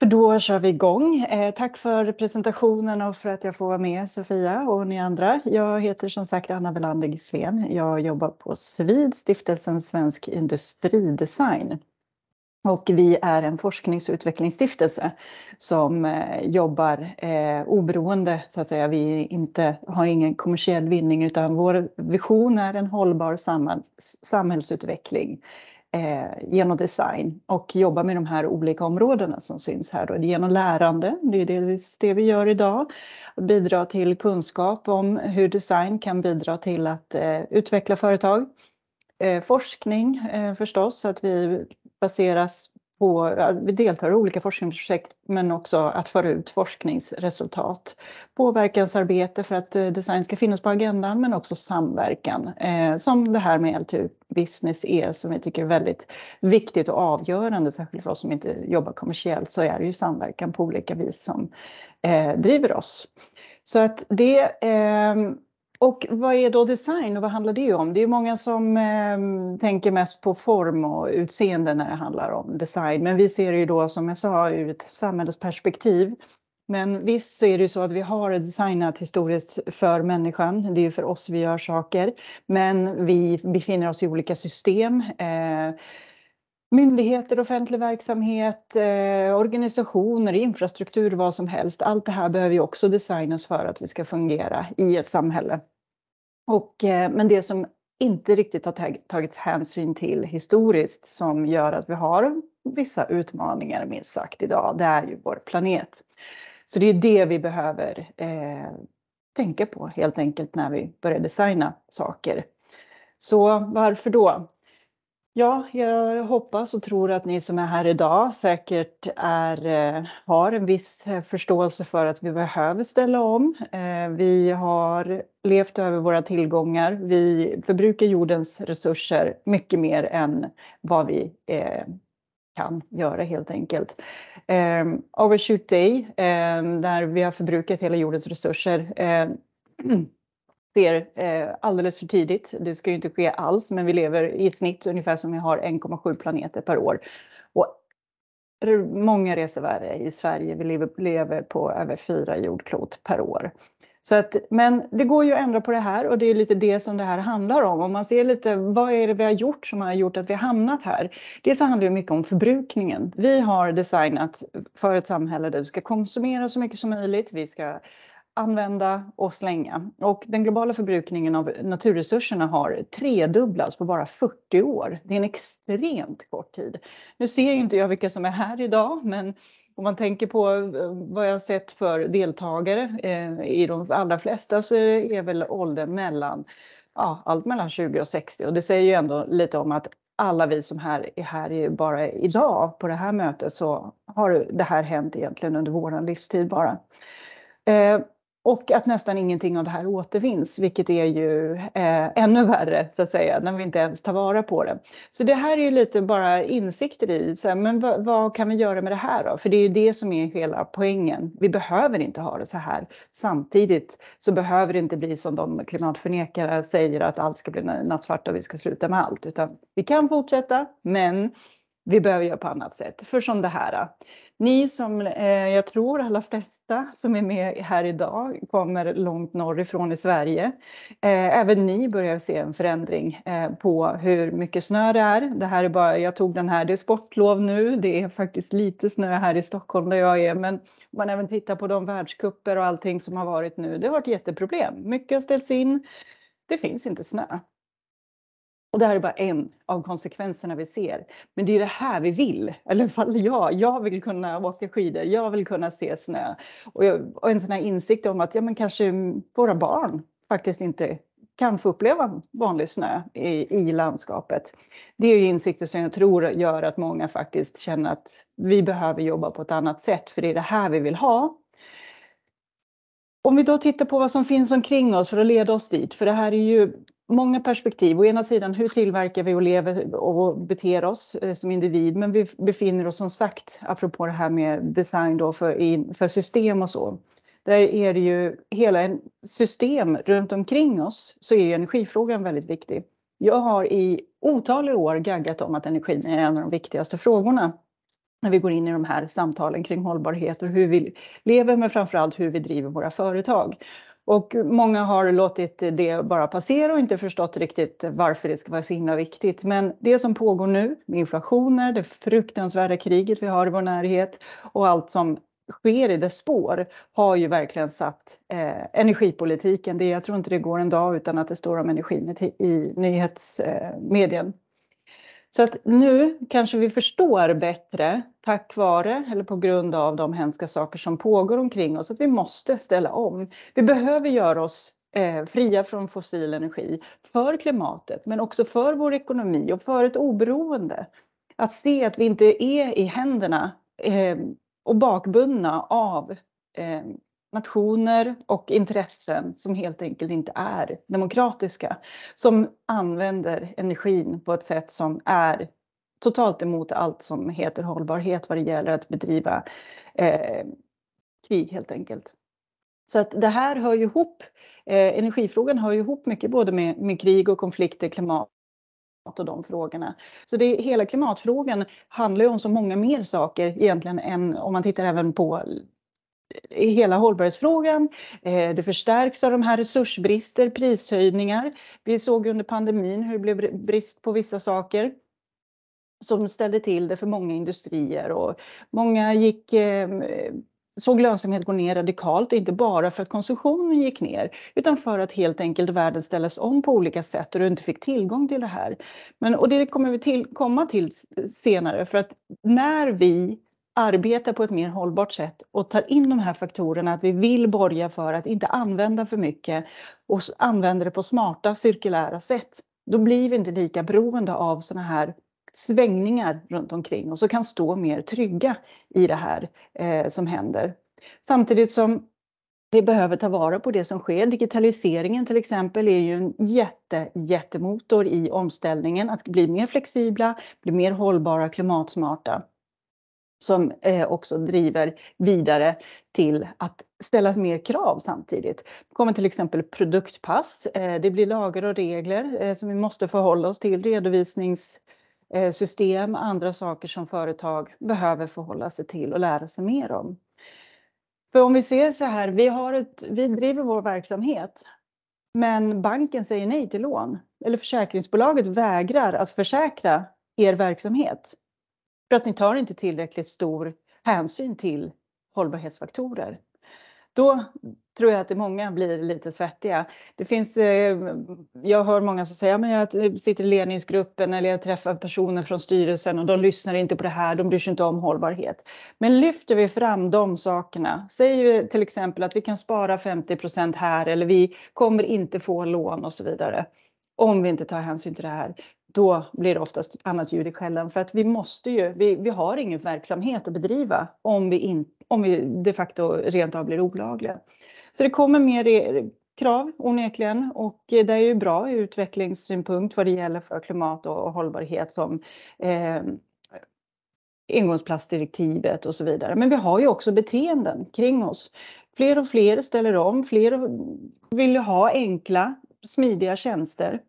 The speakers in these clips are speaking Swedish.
För då kör vi igång. Eh, tack för presentationen och för att jag får vara med, Sofia och ni andra. Jag heter som sagt Anna Velander Sveen. Jag jobbar på Svid, stiftelsen Svensk Industridesign. Och vi är en forsknings och utvecklingsstiftelse som eh, jobbar eh, oberoende, så att säga. Vi inte, har ingen kommersiell vinning, utan vår vision är en hållbar samhälls samhällsutveckling eh, genom design och jobba med de här olika områdena som syns här. Då. Genom lärande, det är delvis det vi gör idag. Bidra till kunskap om hur design kan bidra till att eh, utveckla företag. Eh, forskning eh, förstås, att vi baseras på, vi deltar i olika forskningsprojekt men också att föra ut forskningsresultat. Påverkansarbete för att eh, design ska finnas på agendan men också samverkan eh, som det här med LTU Business är som vi tycker är väldigt viktigt och avgörande, särskilt för oss som inte jobbar kommersiellt så är det ju samverkan på olika vis som eh, driver oss. Så att det eh, och vad är då design och vad handlar det om? Det är många som eh, tänker mest på form och utseende när det handlar om design. Men vi ser det ju då, som jag sa, ur ett samhällsperspektiv. Men visst så är det ju så att vi har designat historiskt för människan. Det är ju för oss vi gör saker. Men vi befinner oss i olika system. Eh, myndigheter, offentlig verksamhet, eh, organisationer, infrastruktur, vad som helst. Allt det här behöver ju också designas för att vi ska fungera i ett samhälle. Och, eh, men det som inte riktigt har tag tagits hänsyn till historiskt som gör att vi har vissa utmaningar minst sagt idag, det är ju vår planet. Så det är det vi behöver eh, tänka på helt enkelt när vi börjar designa saker. Så varför då? Ja, jag hoppas och tror att ni som är här idag säkert är, eh, har en viss eh, förståelse för att vi behöver ställa om. Eh, vi har levt över våra tillgångar. Vi förbrukar jordens resurser mycket mer än vad vi kan göra helt enkelt. Overshoot Day, där vi har förbrukat hela jordens resurser, sker eh, alldeles för tidigt. Det ska ju inte ske alls, men vi lever i snitt ungefär som vi har 1,7 planeter per år. Och många resevärdar i Sverige, vi lever, lever på över fyra jordklot per år. Så att, men det går ju att ändra på det här och det är lite det som det här handlar om. Om man ser lite vad är det vi har gjort som har gjort att vi har hamnat här? Det så handlar det mycket om förbrukningen. Vi har designat för ett samhälle där vi ska konsumera så mycket som möjligt. Vi ska använda och slänga. Och den globala förbrukningen av naturresurserna har tredubblats på bara 40 år. Det är en extremt kort tid. Nu ser inte jag vilka som är här idag, men om man tänker på eh, vad jag sett för deltagare eh, i de allra flesta så är väl åldern mellan ja, allt mellan 20 och 60 och det säger ju ändå lite om att alla vi som här är här är bara idag på det här mötet så har det här hänt egentligen under våran livstid bara. Eh, och att nästan ingenting av det här återfinns, vilket är ju eh, ännu värre så att säga, när vi inte ens tar vara på det. Så det här är ju lite bara insikter i, så här, men vad, kan vi göra med det här då? För det är ju det som är hela poängen. Vi behöver inte ha det så här. Samtidigt så behöver det inte bli som de klimatförnekare säger att allt ska bli nattsvart och vi ska sluta med allt, utan vi kan fortsätta, men vi behöver göra på annat sätt. För som det här, ni som eh, jag tror alla flesta som är med här idag kommer långt norrifrån i Sverige. Eh, även ni börjar se en förändring eh, på hur mycket snö det är. Det här är bara, jag tog den här, det är sportlov nu, det är faktiskt lite snö här i Stockholm där jag är, men om man även tittar på de världskupper och allting som har varit nu, det har varit jätteproblem. Mycket har ställts in, det finns inte snö. Och det här är bara en av konsekvenserna vi ser. Men det är det här vi vill, i alla fall jag. Jag vill kunna åka skidor, jag vill kunna se snö. Och, jag, och en sån här insikt om att ja, men kanske våra barn faktiskt inte kan få uppleva vanlig snö i, i landskapet. Det är insikter som jag tror gör att många faktiskt känner att vi behöver jobba på ett annat sätt, för det är det här vi vill ha. Om vi då tittar på vad som finns omkring oss för att leda oss dit, för det här är ju många perspektiv. Å ena sidan, hur tillverkar vi och lever och beter oss eh, som individ? Men vi befinner oss som sagt, apropå det här med design då för, för system och så. Där är det ju hela en system runt omkring oss så är energifrågan väldigt viktig. Jag har i otaliga år gaggat om att energin är en av de viktigaste frågorna när vi går in i de här samtalen kring hållbarhet och hur vi lever, men framförallt hur vi driver våra företag. Och många har låtit det bara passera och inte förstått riktigt varför det ska vara så himla viktigt. Men det som pågår nu med inflationer, det fruktansvärda kriget vi har i vår närhet och allt som sker i dess spår har ju verkligen satt eh, energipolitiken. Det, jag tror inte det går en dag utan att det står om energin i, i nyhetsmedien. Eh, så att nu kanske vi förstår bättre tack vare eller på grund av de hemska saker som pågår omkring oss att vi måste ställa om. Vi behöver göra oss eh, fria från fossil energi för klimatet men också för vår ekonomi och för ett oberoende. Att se att vi inte är i händerna eh, och bakbundna av eh, nationer och intressen som helt enkelt inte är demokratiska. Som använder energin på ett sätt som är totalt emot allt som heter hållbarhet vad det gäller att bedriva eh, krig helt enkelt. Så att det här hör ju ihop. Eh, energifrågan hör ju ihop mycket både med, med krig och konflikter, klimat och de frågorna. Så det, hela klimatfrågan handlar ju om så många mer saker egentligen än om man tittar även på hela hållbarhetsfrågan. Eh, det förstärks av de här resursbrister, prishöjningar. Vi såg under pandemin hur det blev brist på vissa saker som ställde till det för många industrier och många gick, ehm, såg lönsamhet gå ner radikalt, inte bara för att konsumtionen gick ner utan för att helt enkelt världen ställdes om på olika sätt och du inte fick tillgång till det här. Men, och det kommer vi till, komma till senare för att när vi arbetar på ett mer hållbart sätt och tar in de här faktorerna att vi vill borga för att inte använda för mycket och använder det på smarta cirkulära sätt. Då blir vi inte lika beroende av sådana här svängningar runt omkring och så kan stå mer trygga i det här eh, som händer. Samtidigt som vi behöver ta vara på det som sker. Digitaliseringen till exempel är ju en jätte, jättemotor i omställningen att bli mer flexibla, bli mer hållbara, klimatsmarta som eh, också driver vidare till att ställa mer krav samtidigt. Det kommer till exempel produktpass. Eh, det blir lagar och regler eh, som vi måste förhålla oss till, redovisningssystem, andra saker som företag behöver förhålla sig till och lära sig mer om. För om vi ser så här, vi, har ett, vi driver vår verksamhet, men banken säger nej till lån. Eller försäkringsbolaget vägrar att försäkra er verksamhet. För att ni tar inte tillräckligt stor hänsyn till hållbarhetsfaktorer. Då tror jag att det många blir lite svettiga. Det finns, eh, jag hör många som säger att jag sitter i ledningsgruppen eller jag träffar personer från styrelsen och de lyssnar inte på det här, de bryr sig inte om hållbarhet. Men lyfter vi fram de sakerna, säger vi till exempel att vi kan spara 50 här eller vi kommer inte få lån och så vidare om vi inte tar hänsyn till det här, då blir det oftast annat ljud i skällan för att vi måste ju, vi, vi har ingen verksamhet att bedriva om vi, in, om vi de facto rent av blir olagliga. Så det kommer mer krav onekligen och eh, det är ju bra ur utvecklingssynpunkt vad det gäller för klimat och hållbarhet som eh, engångsplastdirektivet och så vidare. Men vi har ju också beteenden kring oss. Fler och fler ställer om, fler vill ha enkla, smidiga tjänster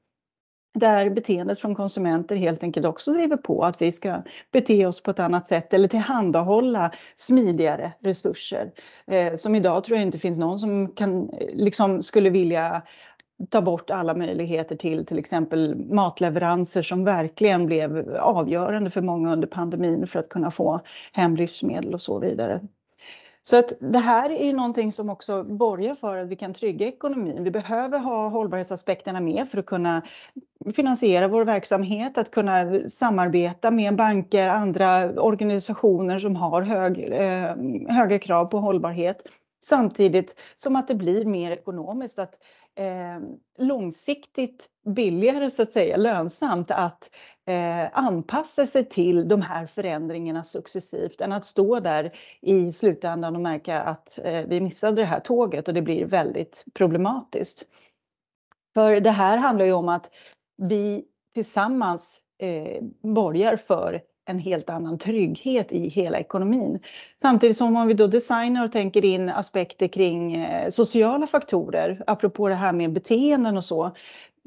där beteendet från konsumenter helt enkelt också driver på att vi ska bete oss på ett annat sätt eller tillhandahålla smidigare resurser. Eh, som idag tror jag inte finns någon som kan, eh, liksom skulle vilja ta bort alla möjligheter till till exempel matleveranser som verkligen blev avgörande för många under pandemin för att kunna få hem livsmedel och så vidare. Så att det här är någonting som också borgar för att vi kan trygga ekonomin. Vi behöver ha hållbarhetsaspekterna med för att kunna finansiera vår verksamhet, att kunna samarbeta med banker, andra organisationer som har hög, eh, höga krav på hållbarhet. Samtidigt som att det blir mer ekonomiskt, att eh, långsiktigt billigare så att säga, lönsamt att eh, anpassa sig till de här förändringarna successivt än att stå där i slutändan och märka att eh, vi missade det här tåget och det blir väldigt problematiskt. För det här handlar ju om att vi tillsammans eh, borgar för en helt annan trygghet i hela ekonomin. Samtidigt som om vi då designar och tänker in aspekter kring eh, sociala faktorer, apropå det här med beteenden och så.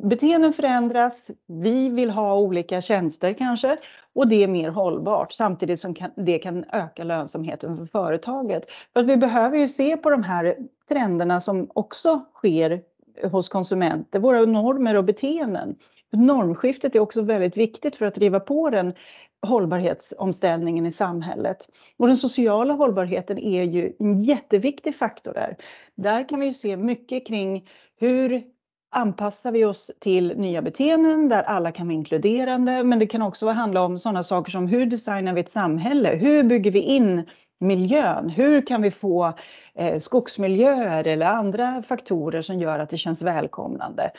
Beteenden förändras, vi vill ha olika tjänster kanske och det är mer hållbart samtidigt som det kan öka lönsamheten för företaget. För att vi behöver ju se på de här trenderna som också sker hos konsumenter, våra normer och beteenden. Normskiftet är också väldigt viktigt för att driva på den hållbarhetsomställningen i samhället. Och den sociala hållbarheten är ju en jätteviktig faktor där. Där kan vi ju se mycket kring hur anpassar vi oss till nya beteenden där alla kan vara inkluderande, men det kan också handla om sådana saker som hur designar vi ett samhälle? Hur bygger vi in miljön? Hur kan vi få eh, skogsmiljöer eller andra faktorer som gör att det känns välkomnande?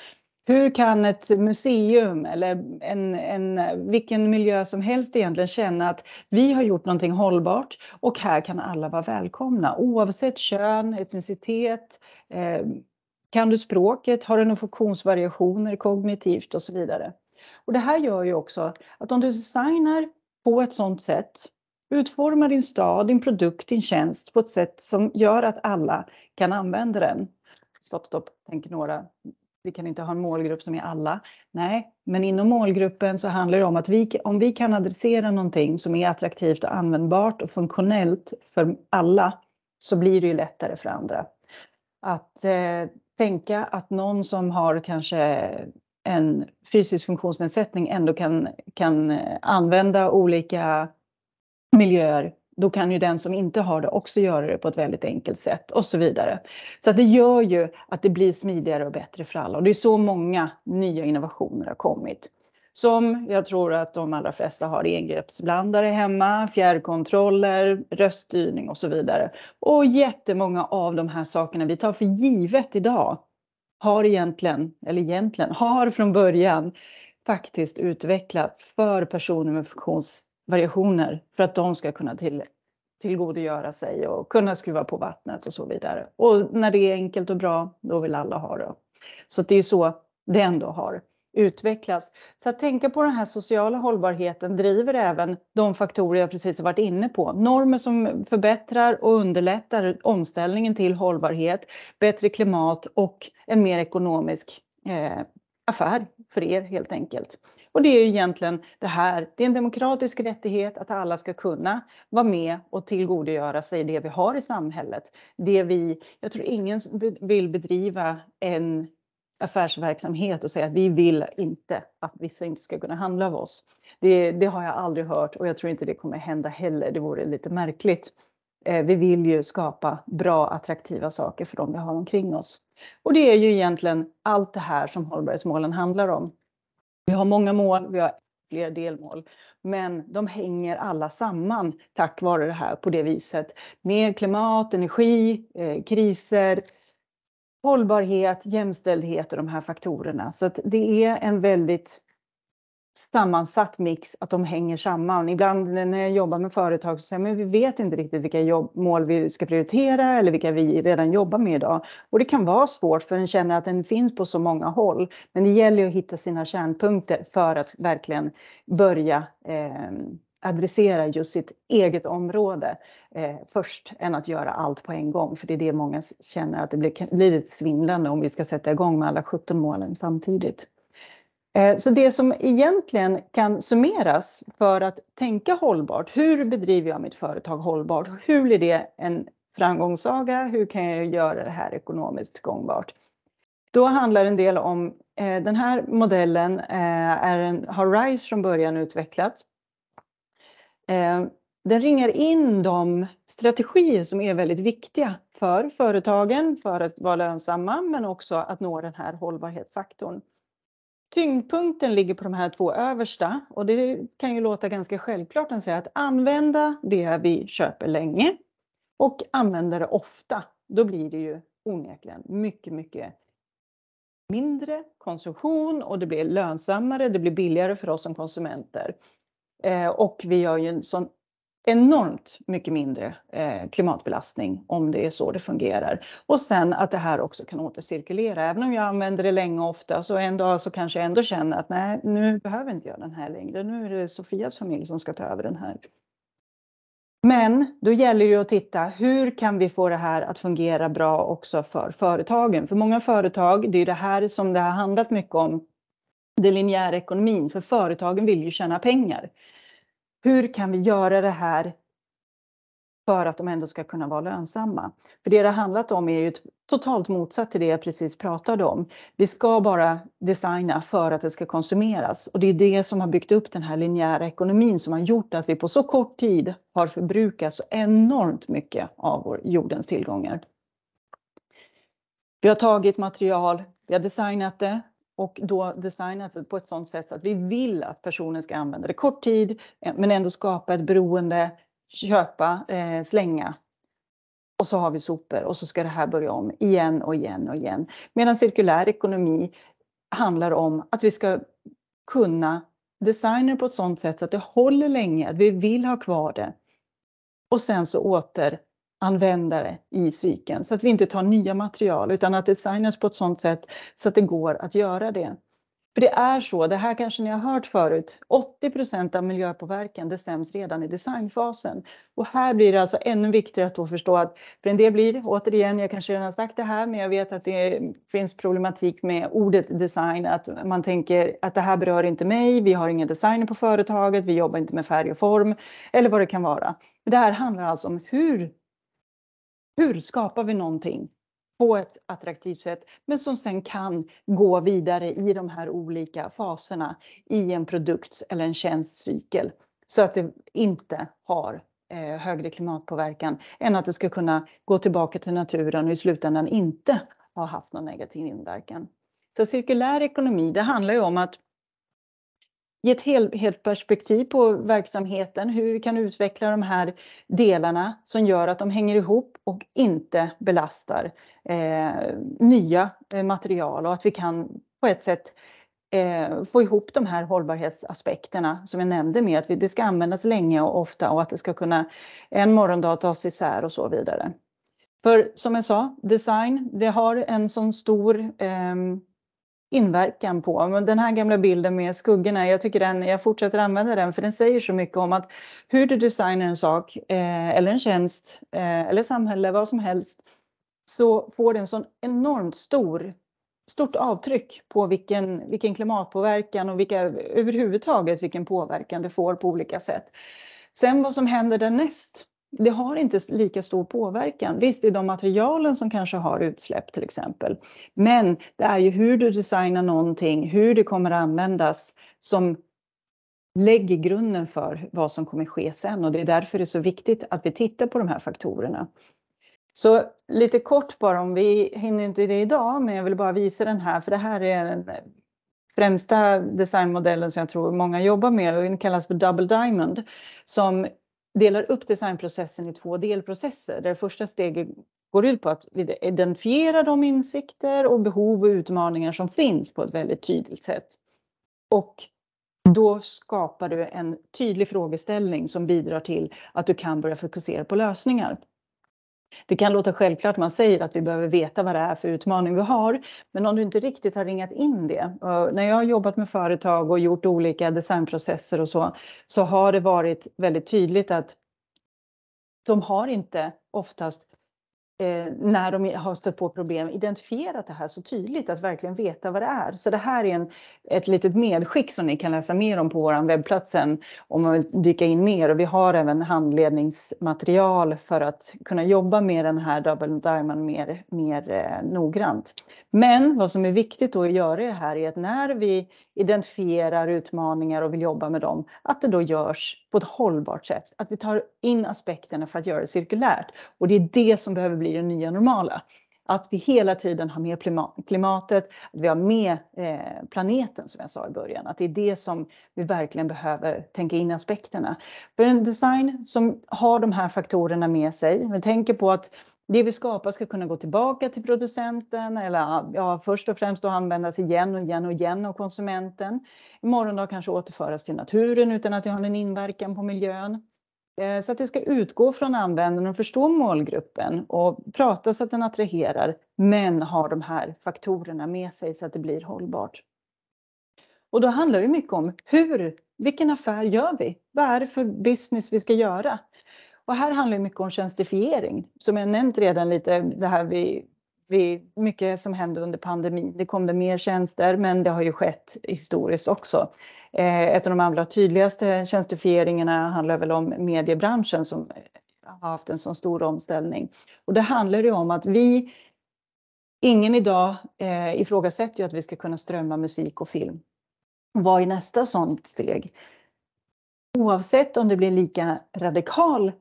Hur kan ett museum eller en, en, vilken miljö som helst egentligen känna att vi har gjort någonting hållbart och här kan alla vara välkomna oavsett kön, etnicitet, eh, kan du språket, har du några funktionsvariationer kognitivt och så vidare. Och det här gör ju också att om du designar på ett sådant sätt, utformar din stad, din produkt, din tjänst på ett sätt som gör att alla kan använda den. Stopp, stopp, tänker några vi kan inte ha en målgrupp som är alla. Nej, men inom målgruppen så handlar det om att vi, om vi kan adressera någonting som är attraktivt och användbart och funktionellt för alla så blir det ju lättare för andra. Att eh, tänka att någon som har kanske en fysisk funktionsnedsättning ändå kan, kan eh, använda olika miljöer då kan ju den som inte har det också göra det på ett väldigt enkelt sätt och så vidare. Så det gör ju att det blir smidigare och bättre för alla och det är så många nya innovationer har kommit. Som jag tror att de allra flesta har engreppsblandare hemma, fjärrkontroller, röststyrning och så vidare. Och jättemånga av de här sakerna vi tar för givet idag har egentligen, eller egentligen, har från början faktiskt utvecklats för personer med funktionsnedsättning variationer för att de ska kunna till, tillgodogöra sig och kunna skruva på vattnet och så vidare. Och när det är enkelt och bra, då vill alla ha det. Så det är ju så det ändå har utvecklats. Så att tänka på den här sociala hållbarheten driver även de faktorer jag precis har varit inne på. Normer som förbättrar och underlättar omställningen till hållbarhet, bättre klimat och en mer ekonomisk eh, affär för er helt enkelt. Och det är ju egentligen det här, det är en demokratisk rättighet att alla ska kunna vara med och tillgodogöra sig det vi har i samhället. Det vi, jag tror ingen vill bedriva en affärsverksamhet och säga att vi vill inte att vissa inte ska kunna handla av oss. Det, det har jag aldrig hört och jag tror inte det kommer hända heller. Det vore lite märkligt. Eh, vi vill ju skapa bra, attraktiva saker för dem vi har omkring oss. Och det är ju egentligen allt det här som hållbarhetsmålen handlar om. Vi har många mål, vi har flera delmål, men de hänger alla samman tack vare det här på det viset. Med klimat, energi, eh, kriser, hållbarhet, jämställdhet och de här faktorerna. Så att det är en väldigt sammansatt mix, att de hänger samman. Ibland när jag jobbar med företag så säger men vi vet inte riktigt vilka jobb, mål vi ska prioritera eller vilka vi redan jobbar med idag. Och det kan vara svårt för en känner att den finns på så många håll. Men det gäller att hitta sina kärnpunkter för att verkligen börja eh, adressera just sitt eget område eh, först än att göra allt på en gång. För det är det många känner att det blir, blir lite svindlande om vi ska sätta igång med alla 17 målen samtidigt. Eh, så det som egentligen kan summeras för att tänka hållbart, hur bedriver jag mitt företag hållbart? Hur blir det en framgångssaga? Hur kan jag göra det här ekonomiskt gångbart? Då handlar en del om eh, den här modellen eh, är en, har RISE från början utvecklat. Eh, den ringar in de strategier som är väldigt viktiga för företagen för att vara lönsamma men också att nå den här hållbarhetsfaktorn. Tyngdpunkten ligger på de här två översta och det kan ju låta ganska självklart att säga att använda det vi köper länge och använda det ofta. Då blir det ju onekligen mycket, mycket mindre konsumtion och det blir lönsammare, det blir billigare för oss som konsumenter. Eh, och vi gör ju en sån enormt mycket mindre eh, klimatbelastning om det är så det fungerar. Och sen att det här också kan återcirkulera. Även om jag använder det länge och ofta så en dag så kanske jag ändå känner att nej, nu behöver inte jag den här längre. Nu är det Sofias familj som ska ta över den här. Men då gäller det att titta, hur kan vi få det här att fungera bra också för företagen? För många företag, det är det här som det har handlat mycket om, den linjära ekonomin, för företagen vill ju tjäna pengar. Hur kan vi göra det här för att de ändå ska kunna vara lönsamma? För det det handlat om är ju totalt motsatt till det jag precis pratade om. Vi ska bara designa för att det ska konsumeras och det är det som har byggt upp den här linjära ekonomin som har gjort att vi på så kort tid har förbrukat så enormt mycket av vår, jordens tillgångar. Vi har tagit material, vi har designat det, och då designat på ett sådant sätt att vi vill att personen ska använda det kort tid eh, men ändå skapa ett beroende, köpa, eh, slänga. Och så har vi sopor och så ska det här börja om igen och igen och igen. Medan cirkulär ekonomi handlar om att vi ska kunna designa på ett sådant sätt så att det håller länge, att vi vill ha kvar det. Och sen så åter användare i cykeln så att vi inte tar nya material utan att designas på ett sådant sätt så att det går att göra det. För det är så, det här kanske ni har hört förut, 80 av miljöpåverkan Det stäms redan i designfasen. Och här blir det alltså ännu viktigare att då förstå att för en del blir, återigen, jag kanske redan sagt det här, men jag vet att det finns problematik med ordet design, att man tänker att det här berör inte mig, vi har ingen designer på företaget, vi jobbar inte med färg och form eller vad det kan vara. Men det här handlar alltså om hur hur skapar vi någonting på ett attraktivt sätt, men som sen kan gå vidare i de här olika faserna i en produkt eller en tjänstcykel så att det inte har eh, högre klimatpåverkan än att det ska kunna gå tillbaka till naturen och i slutändan inte ha haft någon negativ inverkan. Så cirkulär ekonomi, det handlar ju om att ge ett helt, helt perspektiv på verksamheten, hur vi kan utveckla de här delarna som gör att de hänger ihop och inte belastar eh, nya eh, material och att vi kan på ett sätt eh, få ihop de här hållbarhetsaspekterna som jag nämnde med att vi, det ska användas länge och ofta och att det ska kunna en morgondag tas isär och så vidare. För som jag sa, design, det har en sån stor eh, inverkan på. den här gamla bilden med skuggorna, jag tycker den, jag fortsätter använda den för den säger så mycket om att hur du designar en sak eh, eller en tjänst eh, eller samhälle, vad som helst, så får den sån enormt stor stort avtryck på vilken, vilken klimatpåverkan och vilka, överhuvudtaget vilken påverkan det får på olika sätt. Sen vad som händer därnäst, det har inte lika stor påverkan. Visst, det är de materialen som kanske har utsläpp till exempel. Men det är ju hur du designar någonting, hur det kommer att användas som lägger grunden för vad som kommer ske sen och det är därför det är så viktigt att vi tittar på de här faktorerna. Så lite kort bara, om vi hinner inte det idag, men jag vill bara visa den här, för det här är den främsta designmodellen som jag tror många jobbar med och den kallas för Double Diamond, som delar upp designprocessen i två delprocesser där första steget går ut på att identifiera de insikter och behov och utmaningar som finns på ett väldigt tydligt sätt. Och då skapar du en tydlig frågeställning som bidrar till att du kan börja fokusera på lösningar. Det kan låta självklart man säger att vi behöver veta vad det är för utmaning vi har, men om du inte riktigt har ringat in det. när jag har jobbat med företag och gjort olika designprocesser och så, så har det varit väldigt tydligt att de har inte oftast eh, när de har stött på problem identifierat det här så tydligt, att verkligen veta vad det är. Så det här är en, ett litet medskick som ni kan läsa mer om på vår webbplats sen om man vill dyka in mer. Och vi har även handledningsmaterial för att kunna jobba med den här Double Diamond mer, mer eh, noggrant. Men vad som är viktigt då att göra i det här är att när vi identifierar utmaningar och vill jobba med dem, att det då görs på ett hållbart sätt. Att vi tar in aspekterna för att göra det cirkulärt. Och det är det som behöver bli blir det nya normala. Att vi hela tiden har med klimatet, att vi har med eh, planeten som jag sa i början. Att det är det som vi verkligen behöver tänka in aspekterna. För en design som har de här faktorerna med sig, men tänker på att det vi skapar ska kunna gå tillbaka till producenten eller ja, först och främst då användas igen och igen och igen av konsumenten. Imorgon då kanske återföras till naturen utan att det har någon inverkan på miljön. Eh, så att det ska utgå från användaren och förstå målgruppen och prata så att den attraherar, men har de här faktorerna med sig så att det blir hållbart. Och då handlar det mycket om hur, vilken affär gör vi? Vad är det för business vi ska göra? Och här handlar det mycket om tjänstifiering, som jag nämnt redan lite, det här vi, vi, mycket som hände under pandemin. Det kom det mer tjänster, men det har ju skett historiskt också. Eh, ett av de allra tydligaste tjänstifieringarna handlar väl om mediebranschen som har haft en så stor omställning. Och det handlar ju om att vi, ingen idag eh, ifrågasätter ju att vi ska kunna strömma musik och film. Vad är nästa sådant steg? Oavsett om det blir lika radikal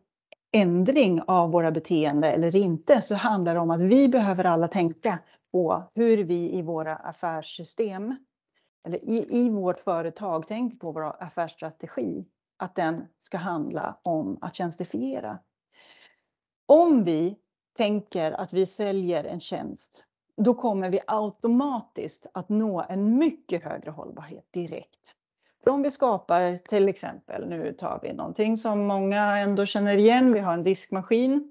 ändring av våra beteende eller inte så handlar det om att vi behöver alla tänka på hur vi i våra affärssystem eller i, i vårt företag, tänk på vår affärsstrategi, att den ska handla om att tjänstifiera. Om vi tänker att vi säljer en tjänst, då kommer vi automatiskt att nå en mycket högre hållbarhet direkt. För om vi skapar till exempel, nu tar vi någonting som många ändå känner igen, vi har en diskmaskin.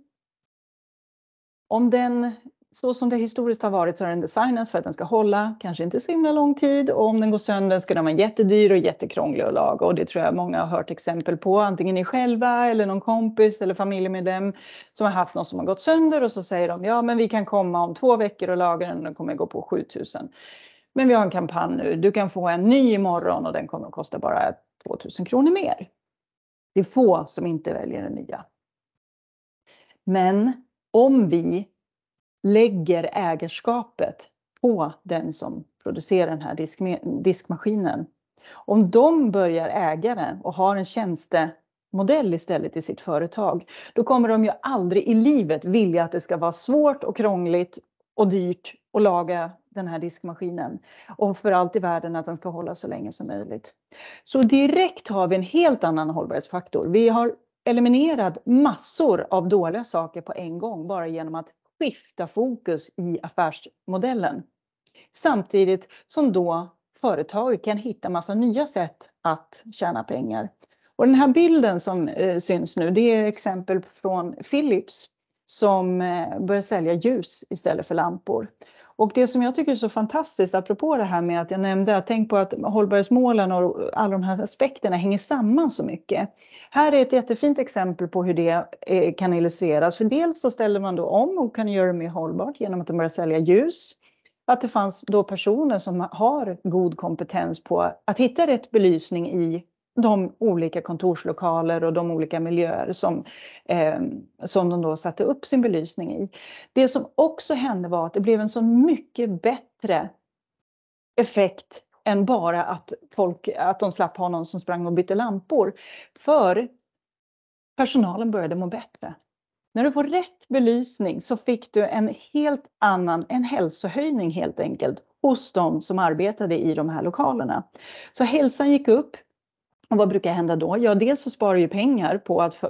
Om den så som det historiskt har varit så har den designats för att den ska hålla, kanske inte så himla lång tid och om den går sönder ska den vara jättedyr och jättekrånglig att laga och det tror jag många har hört exempel på, antingen ni själva eller någon kompis eller familjemedlem som har haft något som har gått sönder och så säger de ja men vi kan komma om två veckor och laga den och den kommer gå på 7000. Men vi har en kampanj nu, du kan få en ny imorgon och den kommer att kosta bara 2000 kronor mer. Det är få som inte väljer den nya. Men om vi lägger ägarskapet på den som producerar den här disk, diskmaskinen. Om de börjar äga den och har en tjänstemodell istället i sitt företag, då kommer de ju aldrig i livet vilja att det ska vara svårt och krångligt och dyrt att laga den här diskmaskinen. Och för allt i världen att den ska hålla så länge som möjligt. Så direkt har vi en helt annan hållbarhetsfaktor. Vi har eliminerat massor av dåliga saker på en gång bara genom att skifta fokus i affärsmodellen. Samtidigt som då företag kan hitta massa nya sätt att tjäna pengar. Och den här bilden som eh, syns nu, det är exempel från Philips som eh, börjar sälja ljus istället för lampor. Och det som jag tycker är så fantastiskt, apropå det här med att jag nämnde att tänk på att hållbarhetsmålen och alla de här aspekterna hänger samman så mycket. Här är ett jättefint exempel på hur det eh, kan illustreras. För dels så ställer man då om och kan göra det mer hållbart genom att de börjar sälja ljus. Att det fanns då personer som har god kompetens på att hitta rätt belysning i de olika kontorslokaler och de olika miljöer som, eh, som de då satte upp sin belysning i. Det som också hände var att det blev en så mycket bättre effekt än bara att, folk, att de slapp ha någon som sprang och bytte lampor. För personalen började må bättre. När du får rätt belysning så fick du en helt annan, en hälsohöjning helt enkelt hos de som arbetade i de här lokalerna. Så hälsan gick upp, och vad brukar hända då? Ja, dels så sparar ju pengar på att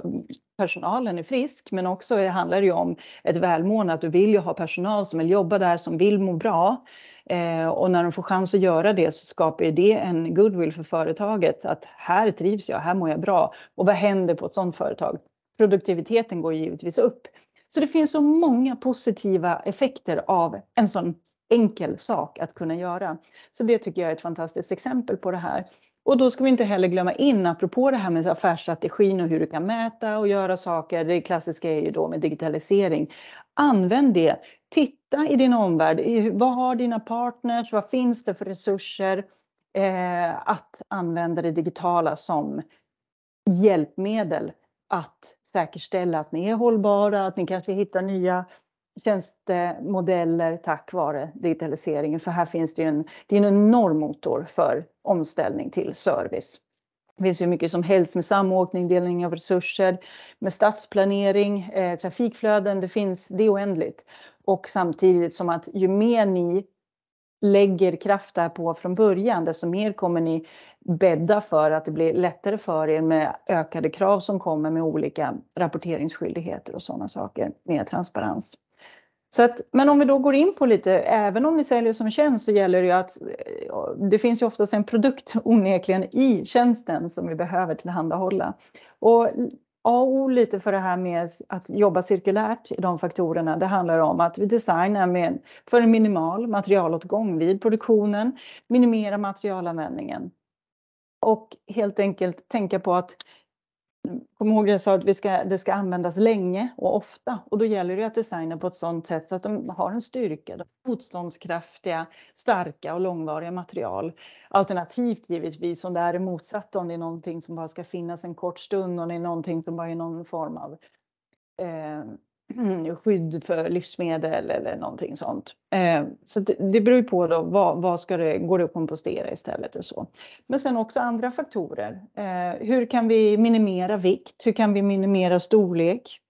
personalen är frisk, men också handlar det ju om ett välmående, att du vill ju ha personal som vill jobba där, som vill må bra. Eh, och när de får chans att göra det så skapar det en goodwill för företaget, att här trivs jag, här mår jag bra. Och vad händer på ett sådant företag? Produktiviteten går givetvis upp. Så det finns så många positiva effekter av en sån enkel sak att kunna göra. Så det tycker jag är ett fantastiskt exempel på det här. Och då ska vi inte heller glömma in, apropå det här med affärsstrategin och hur du kan mäta och göra saker, det klassiska är ju då med digitalisering. Använd det. Titta i din omvärld. Vad har dina partners? Vad finns det för resurser eh, att använda det digitala som hjälpmedel att säkerställa att ni är hållbara, att ni kanske hittar nya tjänstemodeller tack vare digitaliseringen. För här finns det ju en, det är en enorm motor för omställning till service. Det finns ju mycket som helst med samåkning, delning av resurser, med stadsplanering, eh, trafikflöden. Det finns, det är oändligt. Och samtidigt som att ju mer ni lägger kraft där på från början, desto mer kommer ni bädda för att det blir lättare för er med ökade krav som kommer med olika rapporteringsskyldigheter och sådana saker, mer transparens. Så att, men om vi då går in på lite, även om ni säljer som tjänst så gäller det ju att det finns ju oftast en produkt onekligen i tjänsten som vi behöver tillhandahålla. Och A och O lite för det här med att jobba cirkulärt i de faktorerna. Det handlar om att vi designar med, för en minimal materialåtgång vid produktionen, minimera materialanvändningen och helt enkelt tänka på att Kom ihåg jag sa att vi ska, det ska användas länge och ofta och då gäller det att designa på ett sådant sätt så att de har en styrka, motståndskraftiga, starka och långvariga material. Alternativt givetvis om det är motsatt, om det är någonting som bara ska finnas en kort stund och det är någonting som bara är någon form av eh, skydd för livsmedel eller någonting sånt. Eh, så det beror ju på då vad, vad ska det, går det att kompostera istället och så. Men sen också andra faktorer. Eh, hur kan vi minimera vikt? Hur kan vi minimera storlek?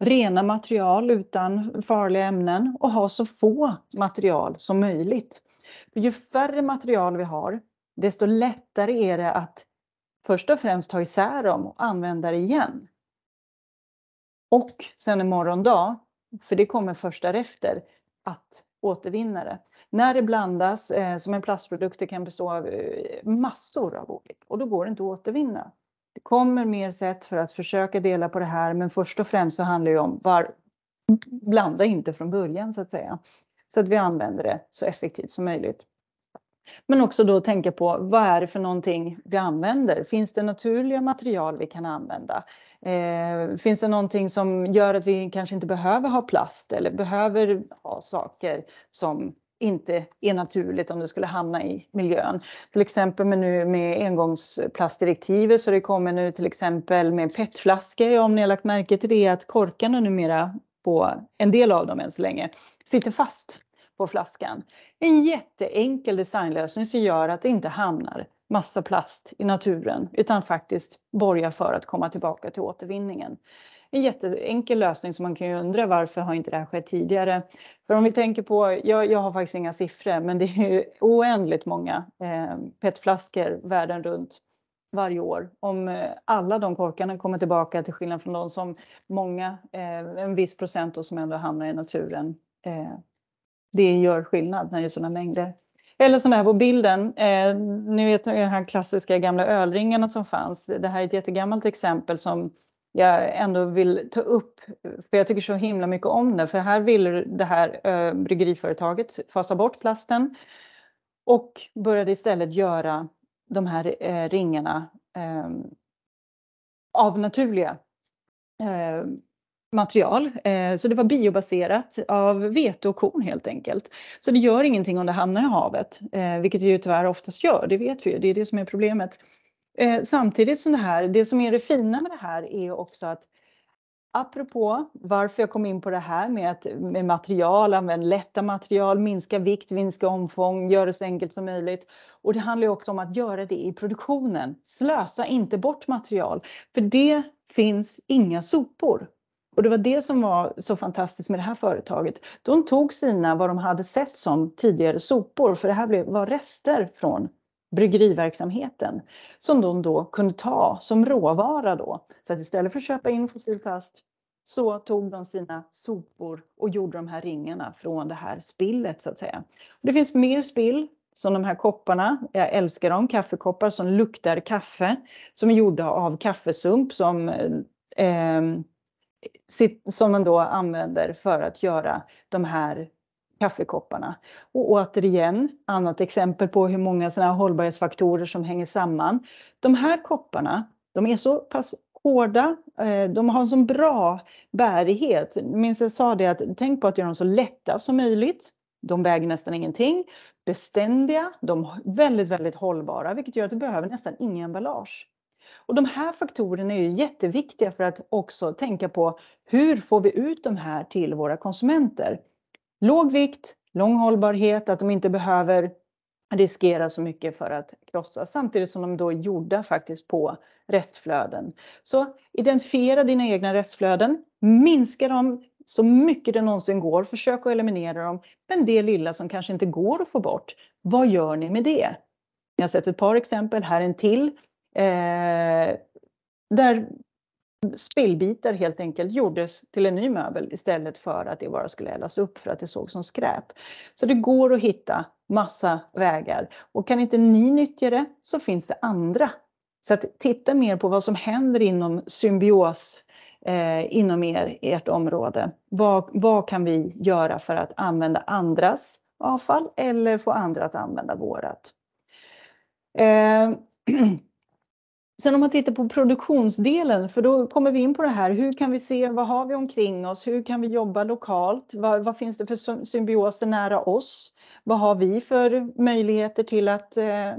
Rena material utan farliga ämnen och ha så få material som möjligt. ju färre material vi har, desto lättare är det att först och främst ta isär dem och använda det igen och sen imorgon dag, för det kommer först därefter, att återvinna det. När det blandas, eh, som en plastprodukt, det kan bestå av eh, massor av olika och då går det inte att återvinna. Det kommer mer sätt för att försöka dela på det här, men först och främst så handlar det om var, blanda inte från början så att säga. Så att vi använder det så effektivt som möjligt. Men också då tänka på vad är det för någonting vi använder? Finns det naturliga material vi kan använda? Eh, finns det någonting som gör att vi kanske inte behöver ha plast eller behöver ha saker som inte är naturligt om det skulle hamna i miljön. Till exempel med nu med engångsplastdirektivet så det kommer nu till exempel med PET-flaskor. om ni har lagt märke till det att korkarna numera på en del av dem än så länge sitter fast på flaskan. En jätteenkel designlösning som gör att det inte hamnar massa plast i naturen utan faktiskt borgar för att komma tillbaka till återvinningen. En jätteenkel lösning som man kan ju undra varför har inte det här skett tidigare? För om vi tänker på, jag, jag har faktiskt inga siffror, men det är ju oändligt många eh, petflaskor världen runt varje år. Om eh, alla de korkarna kommer tillbaka till skillnad från de som många, eh, en viss procent och som ändå hamnar i naturen. Eh, det gör skillnad när det är sådana mängder. Eller sån här på bilden, eh, ni vet de här klassiska gamla ölringarna som fanns. Det här är ett jättegammalt exempel som jag ändå vill ta upp, för jag tycker så himla mycket om det. För här vill det här eh, bryggeriföretaget fasa bort plasten och började istället göra de här eh, ringarna eh, av naturliga eh, material. Eh, så det var biobaserat av vete och korn helt enkelt. Så det gör ingenting om det hamnar i havet, eh, vilket det ju tyvärr oftast gör, det vet vi ju, det är det som är problemet. Eh, samtidigt som det här, det som är det fina med det här är också att apropå varför jag kom in på det här med, att, med material, använd lätta material, minska vikt, minska omfång, gör det så enkelt som möjligt. Och det handlar ju också om att göra det i produktionen. Slösa inte bort material, för det finns inga sopor. Och det var det som var så fantastiskt med det här företaget. De tog sina, vad de hade sett som tidigare sopor, för det här var rester från bryggeriverksamheten som de då kunde ta som råvara då. Så att istället för att köpa in fossilplast så tog de sina sopor och gjorde de här ringarna från det här spillet så att säga. Och det finns mer spill som de här kopparna, jag älskar dem, kaffekoppar som luktar kaffe, som är gjorda av kaffesump som eh, som man då använder för att göra de här kaffekopparna. Och återigen, annat exempel på hur många sådana här hållbarhetsfaktorer som hänger samman. De här kopparna, de är så pass hårda, eh, de har en så bra bärighet. Minns jag sa det att tänk på att göra dem så lätta som möjligt. De väger nästan ingenting, beständiga, de är väldigt, väldigt hållbara, vilket gör att du behöver nästan ingen emballage. Och de här faktorerna är ju jätteviktiga för att också tänka på hur får vi ut de här till våra konsumenter? Låg vikt, lång hållbarhet, att de inte behöver riskera så mycket för att krossa samtidigt som de då är gjorda faktiskt på restflöden. Så identifiera dina egna restflöden, minska dem så mycket det någonsin går, försök att eliminera dem, men det lilla som kanske inte går att få bort, vad gör ni med det? Jag har sett ett par exempel, här en till Eh, där spillbitar helt enkelt gjordes till en ny möbel istället för att det bara skulle eldas upp för att det såg som skräp. Så det går att hitta massa vägar och kan inte ni nyttja det så finns det andra. Så att titta mer på vad som händer inom symbios eh, inom er, ert område. Vad, vad kan vi göra för att använda andras avfall eller få andra att använda vårat? Eh, Sen om man tittar på produktionsdelen, för då kommer vi in på det här, hur kan vi se, vad har vi omkring oss, hur kan vi jobba lokalt, vad, vad finns det för symbioser nära oss, vad har vi för möjligheter till att eh,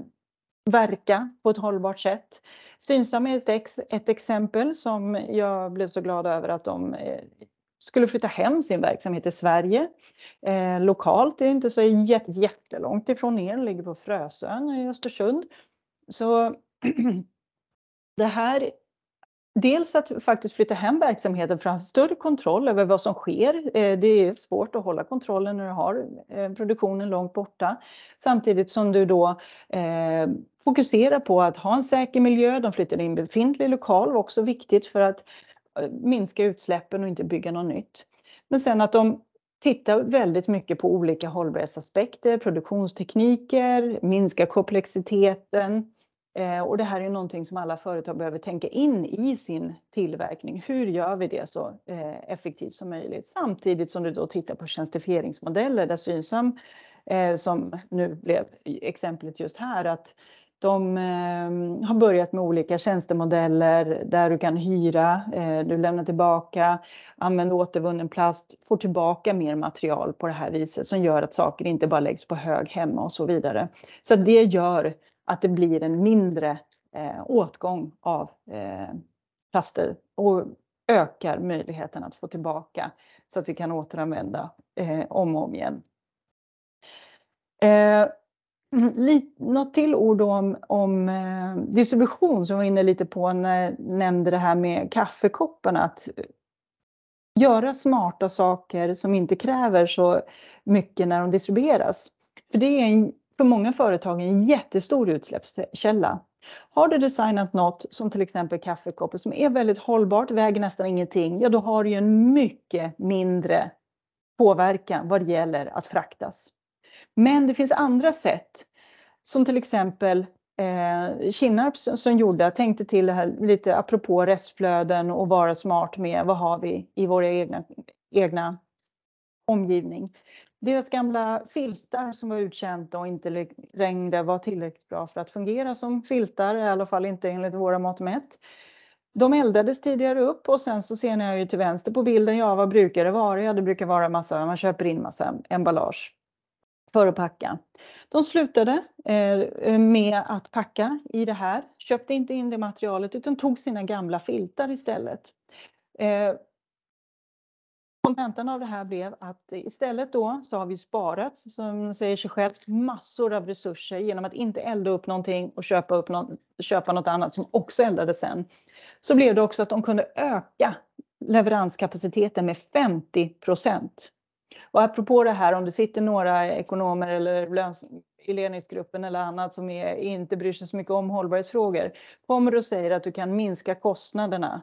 verka på ett hållbart sätt. Synsam är ett, ex, ett exempel som jag blev så glad över att de eh, skulle flytta hem sin verksamhet i Sverige. Eh, lokalt, det är inte så jätte, jättelångt ifrån er, ligger på Frösön i Östersund. Så det här Dels att faktiskt flytta hem verksamheten för att ha större kontroll över vad som sker. Eh, det är svårt att hålla kontrollen när du har eh, produktionen långt borta. Samtidigt som du då eh, fokuserar på att ha en säker miljö. De flyttar in befintlig lokal, var också viktigt för att eh, minska utsläppen och inte bygga något nytt. Men sen att de tittar väldigt mycket på olika hållbarhetsaspekter, produktionstekniker, minska komplexiteten, Eh, och det här är någonting som alla företag behöver tänka in i sin tillverkning. Hur gör vi det så eh, effektivt som möjligt? Samtidigt som du då tittar på tjänstifieringsmodeller där Synsam, eh, som nu blev exemplet just här, att de har börjat med olika tjänstemodeller där du kan hyra, du lämnar tillbaka, använder återvunnen plast, får tillbaka mer material på det här viset som gör att saker inte bara läggs på hög hemma och så vidare. Så det gör att det blir en mindre eh, åtgång av eh, plaster och ökar möjligheten att få tillbaka så att vi kan återanvända eh, om och om igen. Eh, Lite, något till ord om, om eh, distribution som jag var inne lite på när jag nämnde det här med kaffekopparna. Att göra smarta saker som inte kräver så mycket när de distribueras. För det är en för många företag en jättestor utsläppskälla. Har du designat något som till exempel kaffekoppen som är väldigt hållbart, väger nästan ingenting, ja då har du ju en mycket mindre påverkan vad det gäller att fraktas. Men det finns andra sätt som till exempel eh, Kinnarp som gjorde, tänkte till det här lite apropå restflöden och vara smart med vad har vi i våra egna, egna omgivning. Deras gamla filtar som var uttjänta och inte längre var tillräckligt bra för att fungera som filtar, i alla fall inte enligt våra mått mätt. De eldades tidigare upp och sen så ser ni ju till vänster på bilden, ja vad brukar det vara? Ja det brukar vara massa, man köper in massa emballage för att packa. De slutade eh, med att packa i det här, köpte inte in det materialet utan tog sina gamla filtar istället. Eh, kontentan av det här blev att istället då så har vi sparat, som säger sig självt, massor av resurser genom att inte elda upp någonting och köpa, upp någon, köpa något annat som också eldades sen. Så blev det också att de kunde öka leveranskapaciteten med 50 procent. Och apropå det här, om det sitter några ekonomer eller i ledningsgruppen eller annat som är, inte bryr sig så mycket om hållbarhetsfrågor kommer och säger att du kan minska kostnaderna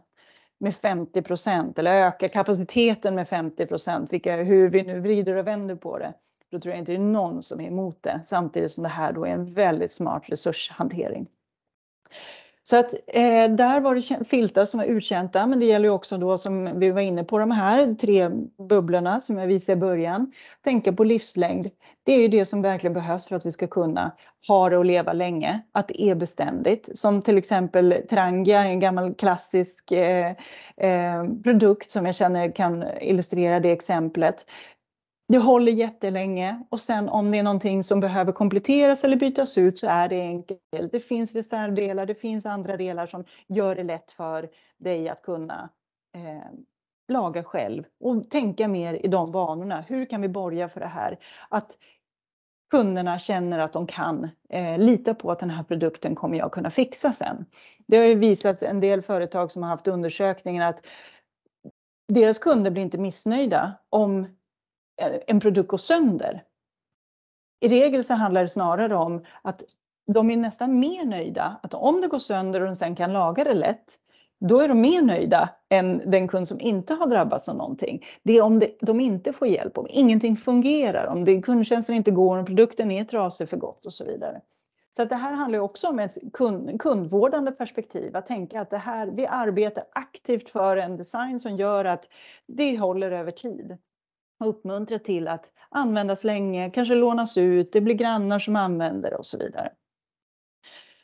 med 50 procent eller öka kapaciteten med 50 procent, hur vi nu vrider och vänder på det, då tror jag inte det är någon som är emot det, samtidigt som det här då är en väldigt smart resurshantering. Så att eh, där var det filtar som var utkänta, men det gäller ju också då som vi var inne på de här tre bubblorna som jag visade i början. Tänka på livslängd. Det är ju det som verkligen behövs för att vi ska kunna ha det och leva länge, att det är beständigt. Som till exempel Trangia, en gammal klassisk eh, eh, produkt som jag känner kan illustrera det exemplet. Det håller jättelänge och sen om det är någonting som behöver kompletteras eller bytas ut så är det enkelt. Det finns reservdelar, det finns andra delar som gör det lätt för dig att kunna eh, laga själv och tänka mer i de vanorna. Hur kan vi borga för det här? Att kunderna känner att de kan eh, lita på att den här produkten kommer jag kunna fixa sen. Det har ju visat en del företag som har haft undersökningar att deras kunder blir inte missnöjda om en produkt går sönder. I regel så handlar det snarare om att de är nästan mer nöjda att om det går sönder och de sen kan laga det lätt, då är de mer nöjda än den kund som inte har drabbats av någonting. Det är om de inte får hjälp, om ingenting fungerar, om det, kundtjänsten inte går, om produkten är trasig för gott och så vidare. Så att det här handlar också om ett kundvårdande perspektiv, att tänka att det här, vi arbetar aktivt för en design som gör att det håller över tid uppmuntra till att användas länge, kanske lånas ut, det blir grannar som använder och så vidare.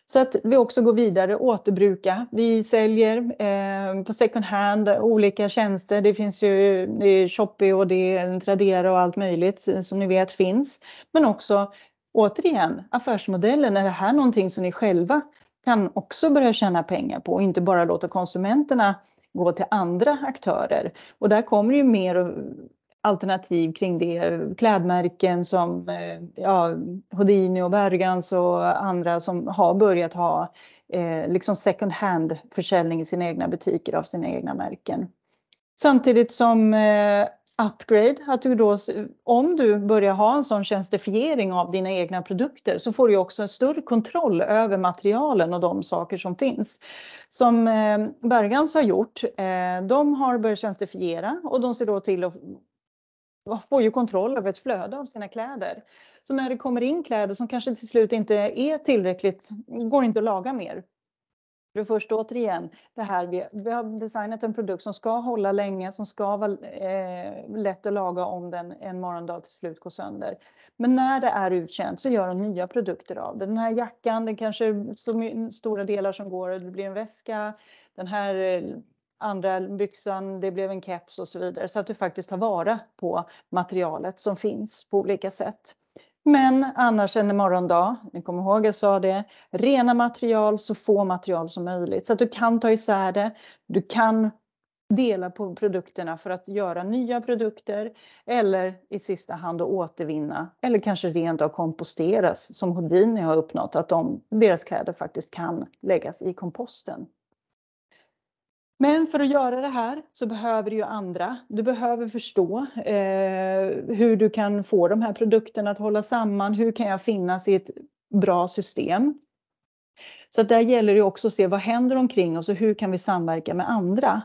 Så att vi också går vidare, återbruka. Vi säljer eh, på second hand olika tjänster. Det finns ju det är Shopee och det är Tradera och allt möjligt som ni vet finns. Men också återigen affärsmodellen, är det här någonting som ni själva kan också börja tjäna pengar på och inte bara låta konsumenterna gå till andra aktörer. Och där kommer ju mer alternativ kring det. Klädmärken som eh, ja, Houdini och Bergans och andra som har börjat ha eh, liksom second hand försäljning i sina egna butiker av sina egna märken. Samtidigt som eh, upgrade, att du då, om du börjar ha en sån tjänstifiering av dina egna produkter så får du också en större kontroll över materialen och de saker som finns. Som eh, Bergans har gjort, eh, de har börjat tjänstifiera och de ser då till att får ju kontroll över ett flöde av sina kläder. Så när det kommer in kläder som kanske till slut inte är tillräckligt, går inte att laga mer. För först återigen, det här, vi, vi har designat en produkt som ska hålla länge, som ska vara eh, lätt att laga om den en morgondag till slut går sönder. Men när det är uttjänt så gör de nya produkter av det. Den här jackan, den kanske är så stora delar som går, det blir en väska. Den här eh, andra byxan, det blev en keps och så vidare. Så att du faktiskt tar vara på materialet som finns på olika sätt. Men annars en morgondag, ni kommer ihåg jag sa det, rena material, så få material som möjligt. Så att du kan ta isär det, du kan dela på produkterna för att göra nya produkter eller i sista hand att återvinna eller kanske rent av komposteras som Houdini har uppnått att de, deras kläder faktiskt kan läggas i komposten men för att göra det här så behöver du ju andra. Du behöver förstå eh, hur du kan få de här produkterna att hålla samman. Hur kan jag finnas i ett bra system? Så att där gäller det också att se vad händer omkring oss och hur kan vi samverka med andra?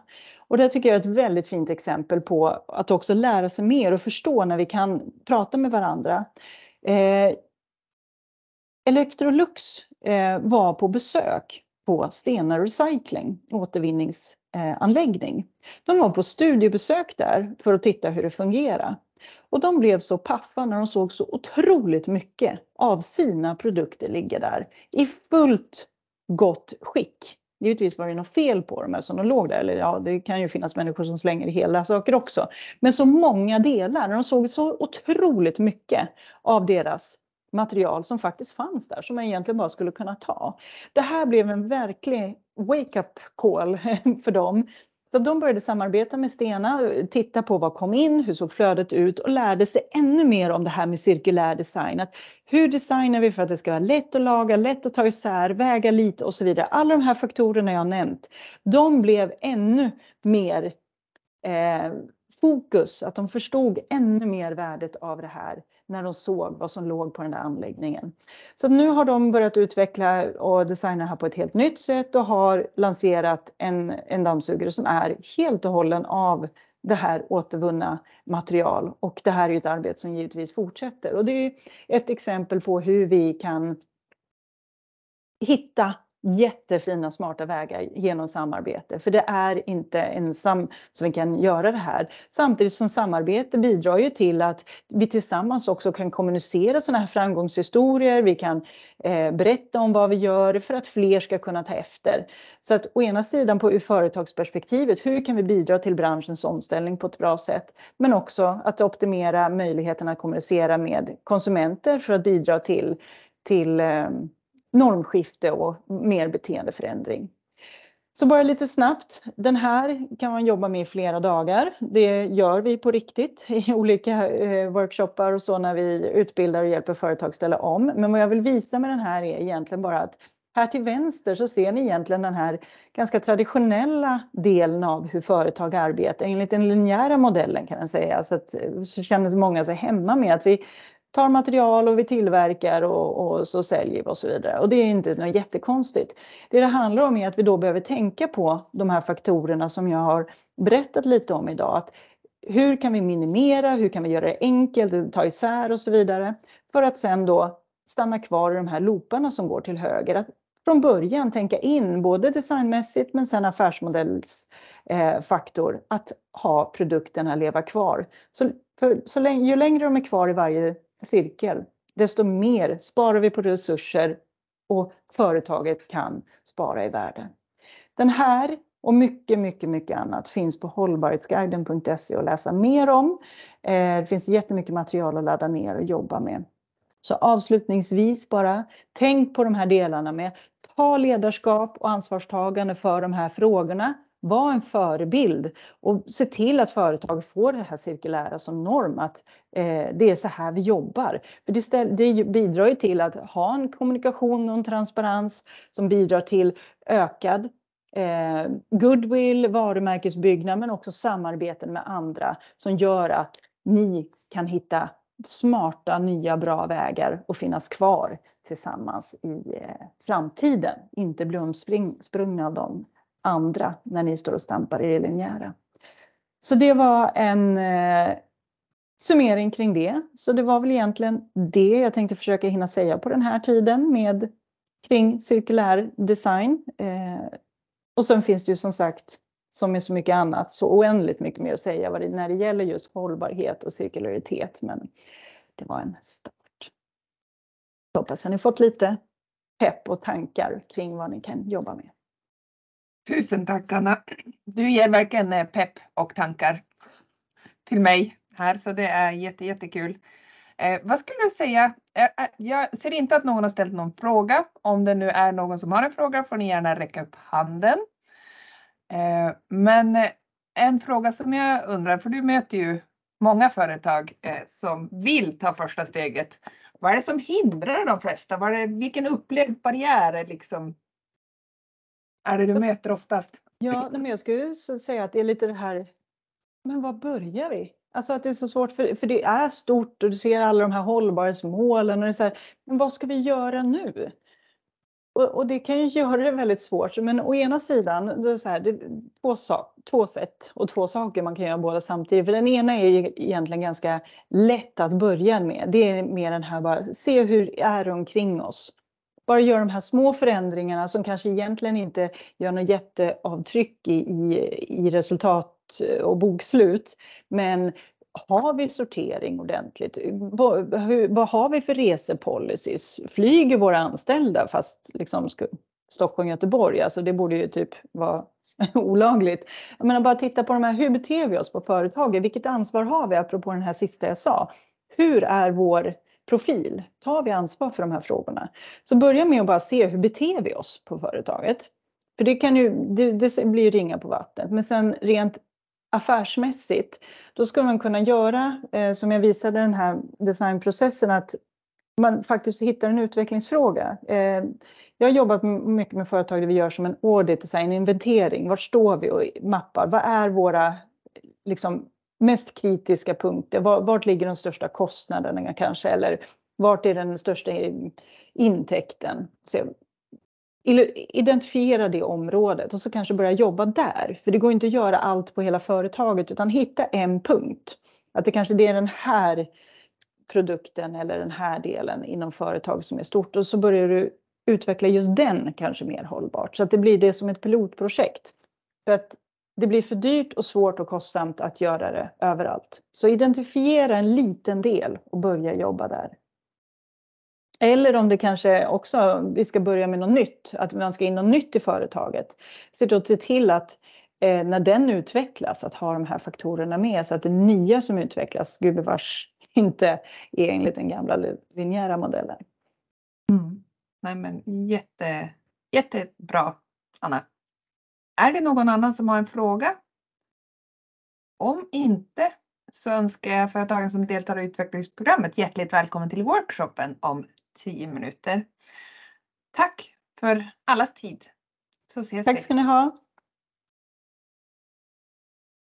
Och det tycker jag är ett väldigt fint exempel på att också lära sig mer och förstå när vi kan prata med varandra. Eh, Electrolux eh, var på besök på Stena Recycling, återvinningsanläggning. De var på studiebesök där för att titta hur det fungerar. Och de blev så paffa när de såg så otroligt mycket av sina produkter ligga där i fullt gott skick. Givetvis var det något fel på dem som de låg där, eller ja, det kan ju finnas människor som slänger hela saker också. Men så många delar, de såg så otroligt mycket av deras material som faktiskt fanns där som man egentligen bara skulle kunna ta. Det här blev en verklig wake-up call för dem. Så de började samarbeta med Stena, titta på vad kom in, hur såg flödet ut och lärde sig ännu mer om det här med cirkulär design. Att hur designar vi för att det ska vara lätt att laga, lätt att ta isär, väga lite och så vidare. Alla de här faktorerna jag nämnt, de blev ännu mer eh, fokus, att de förstod ännu mer värdet av det här när de såg vad som låg på den där anläggningen. Så nu har de börjat utveckla och designa här på ett helt nytt sätt och har lanserat en, en dammsugare som är helt och hållen av det här återvunna material. Och det här är ju ett arbete som givetvis fortsätter. Och det är ett exempel på hur vi kan hitta jättefina smarta vägar genom samarbete, för det är inte ensam som vi kan göra det här. Samtidigt som samarbete bidrar ju till att vi tillsammans också kan kommunicera sådana här framgångshistorier, vi kan eh, berätta om vad vi gör för att fler ska kunna ta efter. Så att å ena sidan på ur företagsperspektivet, hur kan vi bidra till branschens omställning på ett bra sätt? Men också att optimera möjligheterna att kommunicera med konsumenter för att bidra till, till eh, normskifte och mer beteendeförändring. Så bara lite snabbt, den här kan man jobba med i flera dagar. Det gör vi på riktigt i olika eh, workshoppar och så när vi utbildar och hjälper företag ställa om. Men vad jag vill visa med den här är egentligen bara att här till vänster så ser ni egentligen den här ganska traditionella delen av hur företag arbetar enligt den linjära modellen kan man säga. Så, att, eh, så känner många sig hemma med att vi tar material och vi tillverkar och, och så säljer vi och så vidare. Och det är inte något jättekonstigt. Det det handlar om är att vi då behöver tänka på de här faktorerna som jag har berättat lite om idag. Att hur kan vi minimera, hur kan vi göra det enkelt, ta isär och så vidare. För att sen då stanna kvar i de här looparna som går till höger. Att från början tänka in både designmässigt men sen affärsmodellsfaktor eh, att ha produkterna leva kvar. Så, för, så länge, ju längre de är kvar i varje cirkel. Desto mer sparar vi på resurser och företaget kan spara i världen. Den här och mycket, mycket, mycket annat finns på hållbarhetsguiden.se att läsa mer om. Eh, det finns jättemycket material att ladda ner och jobba med. Så avslutningsvis bara, tänk på de här delarna med ta ledarskap och ansvarstagande för de här frågorna var en förebild och se till att företag får det här cirkulära som norm, att eh, det är så här vi jobbar. För det, ställ, det bidrar ju till att ha en kommunikation och en transparens som bidrar till ökad eh, goodwill, varumärkesbyggnad men också samarbeten med andra som gör att ni kan hitta smarta, nya, bra vägar och finnas kvar tillsammans i eh, framtiden. Inte bli omsprungna av de andra när ni står och stampar i det linjära. Så det var en eh, summering kring det. Så det var väl egentligen det jag tänkte försöka hinna säga på den här tiden med kring cirkulär design. Eh, och sen finns det ju som sagt, som är så mycket annat, så oändligt mycket mer att säga vad det, när det gäller just hållbarhet och cirkularitet. Men det var en start. Jag hoppas att ni fått lite pepp och tankar kring vad ni kan jobba med. Tusen tack Anna. Du ger verkligen eh, pepp och tankar till mig här så det är jätte, jättekul. Eh, vad skulle du säga? Eh, eh, jag ser inte att någon har ställt någon fråga. Om det nu är någon som har en fråga får ni gärna räcka upp handen. Eh, men en fråga som jag undrar, för du möter ju många företag eh, som vill ta första steget. Vad är det som hindrar de flesta? Vad är det, vilken upplevd barriär är liksom är det du jag, möter oftast? Ja, men jag skulle säga att det är lite det här, men var börjar vi? Alltså att det är så svårt, för, för det är stort och du ser alla de här hållbarhetsmålen och det är så här, men vad ska vi göra nu? Och, och det kan ju göra det väldigt svårt, men å ena sidan, det är så här, det är två, två sätt och två saker man kan göra båda samtidigt. För den ena är ju egentligen ganska lätt att börja med. Det är mer den här bara, se hur det är omkring oss? bara gör de här små förändringarna som kanske egentligen inte gör något jätteavtryck i, i, i resultat eh, och bokslut. Men har vi sortering ordentligt? Vad, har vi för resepolicys? Flyger våra anställda fast liksom Stockholm, Göteborg, alltså det borde ju typ vara olagligt. Jag menar bara titta på de här, hur beter vi oss på företaget? Vilket ansvar har vi? Apropå den här sista jag sa. Hur är vår profil? Tar vi ansvar för de här frågorna? Så börja med att bara se hur beter vi oss på företaget? För det, kan ju, det, det blir ringa på vattnet. Men sen rent affärsmässigt, då skulle man kunna göra, eh, som jag visade den här designprocessen, att man faktiskt hittar en utvecklingsfråga. Eh, jag har jobbat mycket med företag där vi gör som en audit, en inventering. Var står vi och mappar? Vad är våra liksom, mest kritiska punkter? Vart ligger de största kostnaderna kanske? Eller vart är den största intäkten? Så identifiera det området och så kanske börja jobba där. För det går inte att göra allt på hela företaget utan hitta en punkt. Att det kanske är den här produkten eller den här delen inom företaget som är stort och så börjar du utveckla just den kanske mer hållbart. Så att det blir det som ett pilotprojekt. För att det blir för dyrt och svårt och kostsamt att göra det överallt. Så identifiera en liten del och börja jobba där. Eller om det kanske också, vi ska börja med något nytt, att man ska in något nytt i företaget. Så då se till att eh, när den utvecklas, att ha de här faktorerna med så att det nya som utvecklas, gubevars, inte är enligt den gamla linjära modellen. Mm. Nej men jätte, jättebra Anna. Är det någon annan som har en fråga? Om inte så önskar jag företagen som deltar i utvecklingsprogrammet hjärtligt välkommen till workshopen om 10 minuter. Tack för allas tid. Så ses Tack ska ni ha.